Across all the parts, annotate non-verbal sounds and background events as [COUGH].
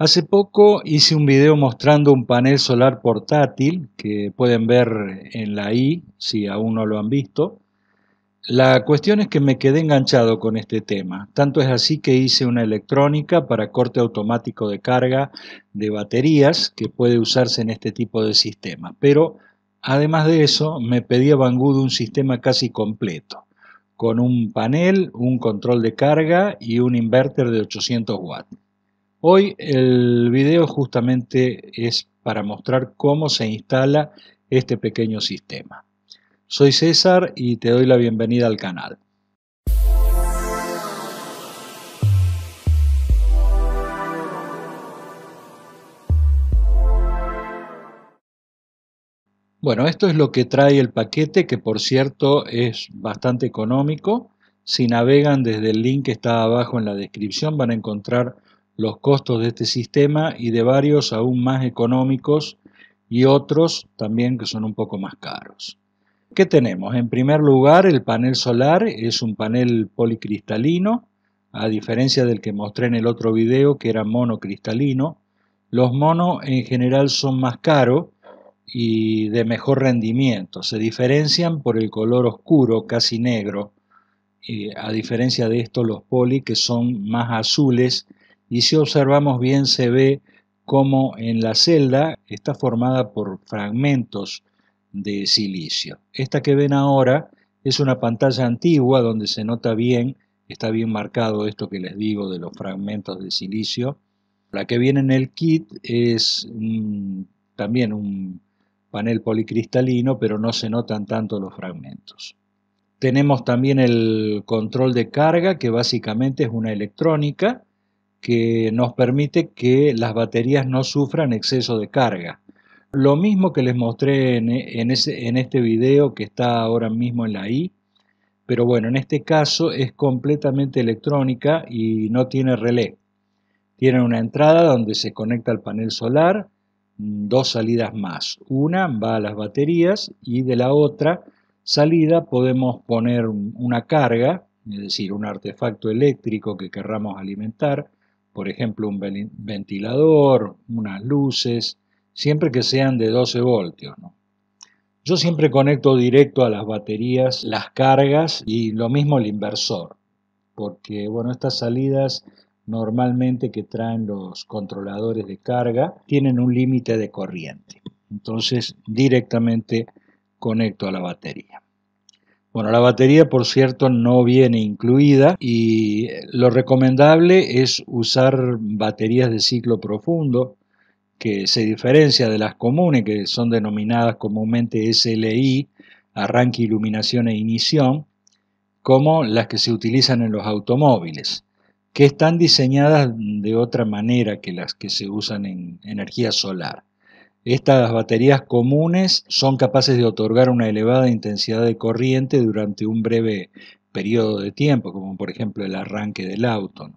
Hace poco hice un video mostrando un panel solar portátil que pueden ver en la I si aún no lo han visto. La cuestión es que me quedé enganchado con este tema. Tanto es así que hice una electrónica para corte automático de carga de baterías que puede usarse en este tipo de sistemas. Pero además de eso me pedía Banggood un sistema casi completo con un panel, un control de carga y un inverter de 800 watts. Hoy el video justamente es para mostrar cómo se instala este pequeño sistema. Soy César y te doy la bienvenida al canal. Bueno, esto es lo que trae el paquete, que por cierto es bastante económico. Si navegan desde el link que está abajo en la descripción van a encontrar los costos de este sistema y de varios aún más económicos y otros también que son un poco más caros. ¿Qué tenemos? En primer lugar, el panel solar es un panel policristalino, a diferencia del que mostré en el otro video que era monocristalino. Los monos en general son más caros y de mejor rendimiento. Se diferencian por el color oscuro, casi negro. a diferencia de esto, los poli que son más azules y si observamos bien se ve como en la celda está formada por fragmentos de silicio. Esta que ven ahora es una pantalla antigua donde se nota bien, está bien marcado esto que les digo de los fragmentos de silicio. La que viene en el kit es mm, también un panel policristalino, pero no se notan tanto los fragmentos. Tenemos también el control de carga, que básicamente es una electrónica, que nos permite que las baterías no sufran exceso de carga. Lo mismo que les mostré en, este video que está ahora mismo en la I, pero bueno, en este caso es completamente electrónica y no tiene relé. Tiene una entrada donde se conecta al panel solar, dos salidas más. Una va a las baterías y de la otra salida podemos poner una carga, es decir, un artefacto eléctrico que querramos alimentar, por ejemplo un ventilador, unas luces, siempre que sean de 12 voltios. ¿no? Yo siempre conecto directo a las baterías las cargas y lo mismo el inversor, porque bueno, estas salidas normalmente que traen los controladores de carga tienen un límite de corriente. Entonces directamente conecto a la batería. Bueno, la batería por cierto no viene incluida y lo recomendable es usar baterías de ciclo profundo que se diferencia de las comunes que son denominadas comúnmente SLI, arranque, iluminación e inición, como las que se utilizan en los automóviles, que están diseñadas de otra manera que las que se usan en energía solar. Estas baterías comunes son capaces de otorgar una elevada intensidad de corriente durante un breve periodo de tiempo, como por ejemplo el arranque del auto.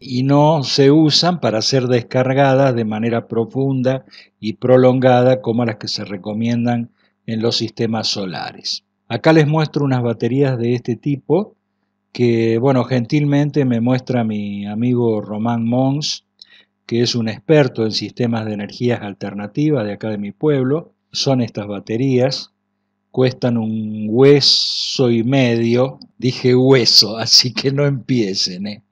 Y no se usan para ser descargadas de manera profunda y prolongada como las que se recomiendan en los sistemas solares. Acá les muestro unas baterías de este tipo que, bueno, gentilmente me muestra mi amigo Román Mons que es un experto en sistemas de energías alternativas de acá de mi pueblo. Son estas baterías, cuestan un hueso y medio, dije hueso, [LAUGHS] así que no empiecen. ¿eh?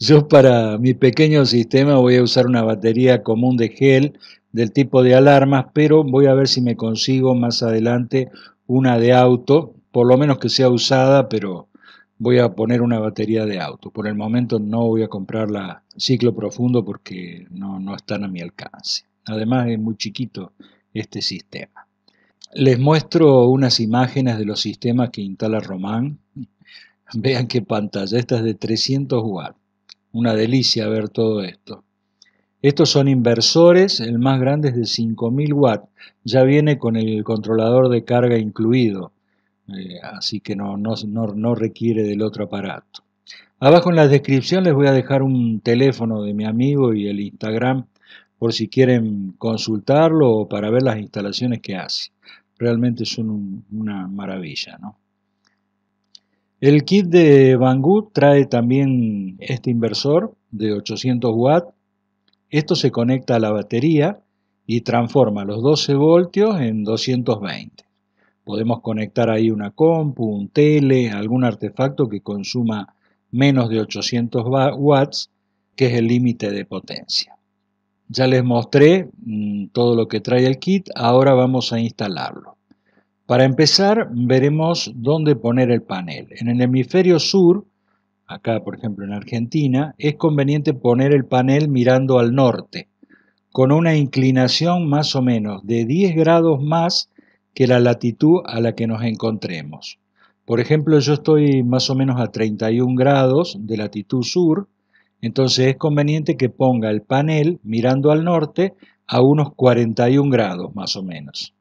Yo para mi pequeño sistema voy a usar una batería común de gel del tipo de alarmas, pero voy a ver si me consigo más adelante una de auto, por lo menos que sea usada, pero voy a poner una batería de auto. Por el momento no voy a comprar la ciclo profundo porque no, están a mi alcance. Además es muy chiquito este sistema. Les muestro unas imágenes de los sistemas que instala Román. [LAUGHS] Vean qué pantalla, esta es de 300 watts. Una delicia ver todo esto. Estos son inversores, el más grande es de 5000 watts. Ya viene con el controlador de carga incluido. Eh, así que no, requiere del otro aparato. Abajo en la descripción les voy a dejar un teléfono de mi amigo y el Instagram por si quieren consultarlo o para ver las instalaciones que hace. Realmente son una maravilla. El kit de Banggood trae también este inversor de 800 watts. Esto se conecta a la batería y transforma los 12 voltios en 220. Podemos conectar ahí una compu, un tele, algún artefacto que consuma menos de 800 watts, que es el límite de potencia. Ya les mostré mm, todo lo que trae el kit, ahora vamos a instalarlo. Para empezar, veremos dónde poner el panel. En el hemisferio sur, acá por ejemplo en Argentina, es conveniente poner el panel mirando al norte, con una inclinación más o menos de 10 grados más que la latitud a la que nos encontremos. Por ejemplo, yo estoy más o menos a 31 grados de latitud sur, entonces es conveniente que ponga el panel mirando al norte a unos 41 grados más o menos.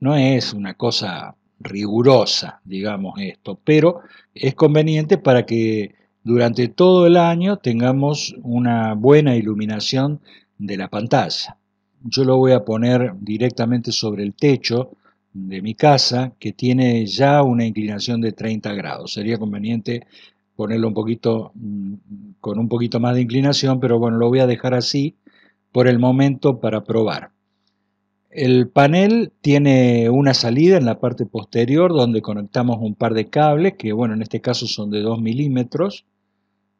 No es una cosa rigurosa, digamos esto, pero es conveniente para que durante todo el año tengamos una buena iluminación de la pantalla yo lo voy a poner directamente sobre el techo de mi casa que tiene ya una inclinación de 30 grados. Sería conveniente ponerlo un poquito mm, con un poquito más de inclinación, pero bueno, lo voy a dejar así por el momento para probar. El panel tiene una salida en la parte posterior donde conectamos un par de cables que bueno, en este caso son de 2 milímetros.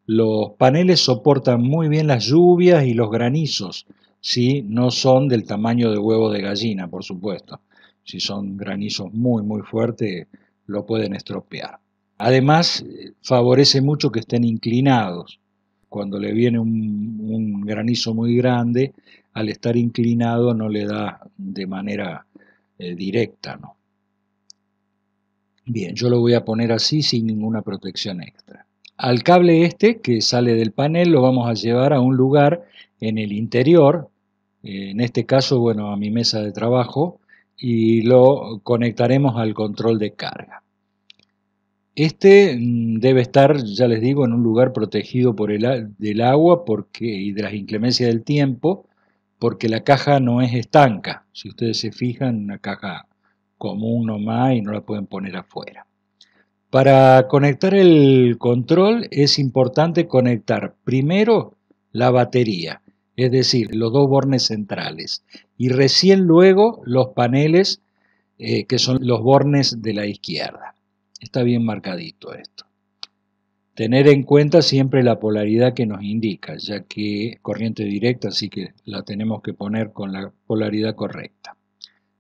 Los paneles soportan muy bien las lluvias y los granizos, si no son del tamaño de huevo de gallina, por supuesto. Si son granizos muy, muy fuertes, lo pueden estropear. Además, favorece mucho que estén inclinados. Cuando le viene un, granizo muy grande, al estar inclinado no le da de manera eh, directa. ¿no? Bien, yo lo voy a poner así sin ninguna protección extra. Al cable este que sale del panel lo vamos a llevar a un lugar en el interior eh, en este caso, bueno, a mi mesa de trabajo y lo conectaremos al control de carga. Este mm, debe estar, ya les digo, en un lugar protegido por el, del agua porque, y de las inclemencias del tiempo, porque la caja no es estanca. Si ustedes se fijan, una caja común más y no la pueden poner afuera. Para conectar el control es importante conectar primero la batería es decir, los dos bornes centrales, y recién luego los paneles eh, que son los bornes de la izquierda. Está bien marcadito esto. Tener en cuenta siempre la polaridad que nos indica, ya que corriente directa, así que la tenemos que poner con la polaridad correcta.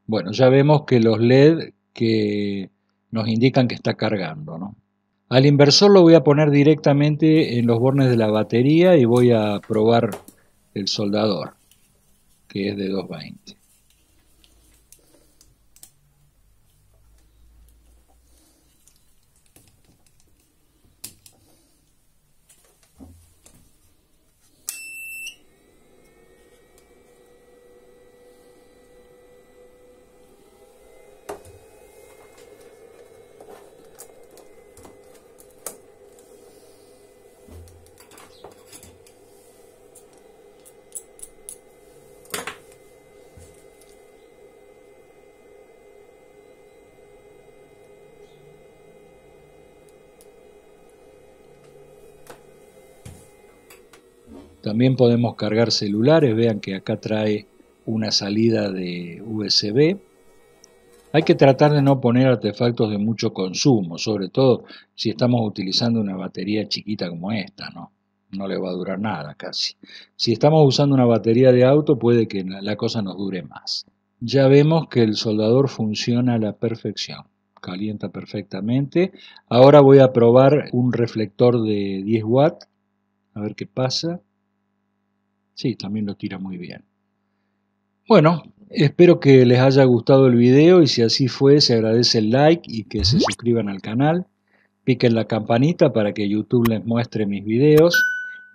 Bueno, ya vemos que los LED que nos indican que está cargando, ¿no? Al inversor lo voy a poner directamente en los bornes de la batería y voy a probar el Soldador, que es de 2.20. También podemos cargar celulares, vean que acá trae una salida de USB. Hay que tratar de no poner artefactos de mucho consumo, sobre todo si estamos utilizando una batería chiquita como esta, ¿no? No le va a durar nada casi. Si estamos usando una batería de auto puede que la cosa nos dure más. Ya vemos que el soldador funciona a la perfección, calienta perfectamente. Ahora voy a probar un reflector de 10 watts, a ver qué pasa. Sí, también lo tira muy bien. Bueno, espero que les haya gustado el video y si así fue, se agradece el like y que se suscriban al canal. Piquen la campanita para que YouTube les muestre mis videos.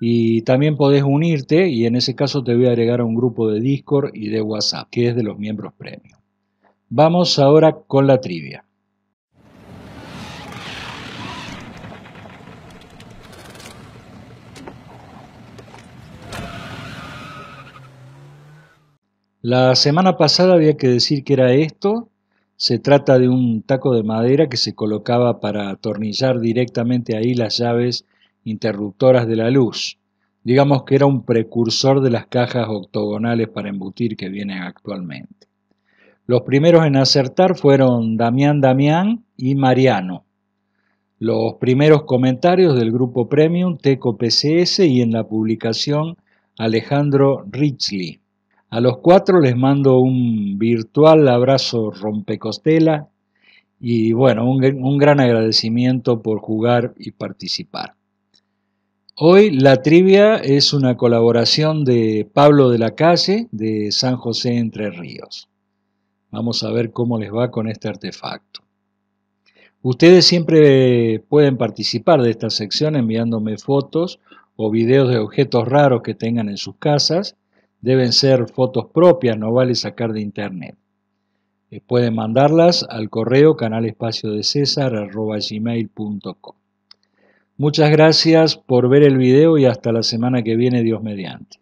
Y también podés unirte y en ese caso te voy a agregar a un grupo de Discord y de WhatsApp, que es de los miembros premium. Vamos ahora con la trivia. La semana pasada había que decir que era esto. Se trata de un taco de madera que se colocaba para atornillar directamente ahí las llaves interruptoras de la luz. Digamos que era un precursor de las cajas octogonales para embutir que vienen actualmente. Los primeros en acertar fueron Damián Damián y Mariano. Los primeros comentarios del grupo Premium Teco PCS y en la publicación Alejandro Richley. A los cuatro les mando un virtual abrazo rompecostela y bueno, un, un, gran agradecimiento por jugar y participar. Hoy la trivia es una colaboración de Pablo de la Calle de San José Entre Ríos. Vamos a ver cómo les va con este artefacto. Ustedes siempre pueden participar de esta sección enviándome fotos o videos de objetos raros que tengan en sus casas deben ser fotos propias, no vale sacar de internet. Eh, pueden mandarlas al correo canalespaciodecesar.com. Muchas gracias por ver el video y hasta la semana que viene, Dios mediante.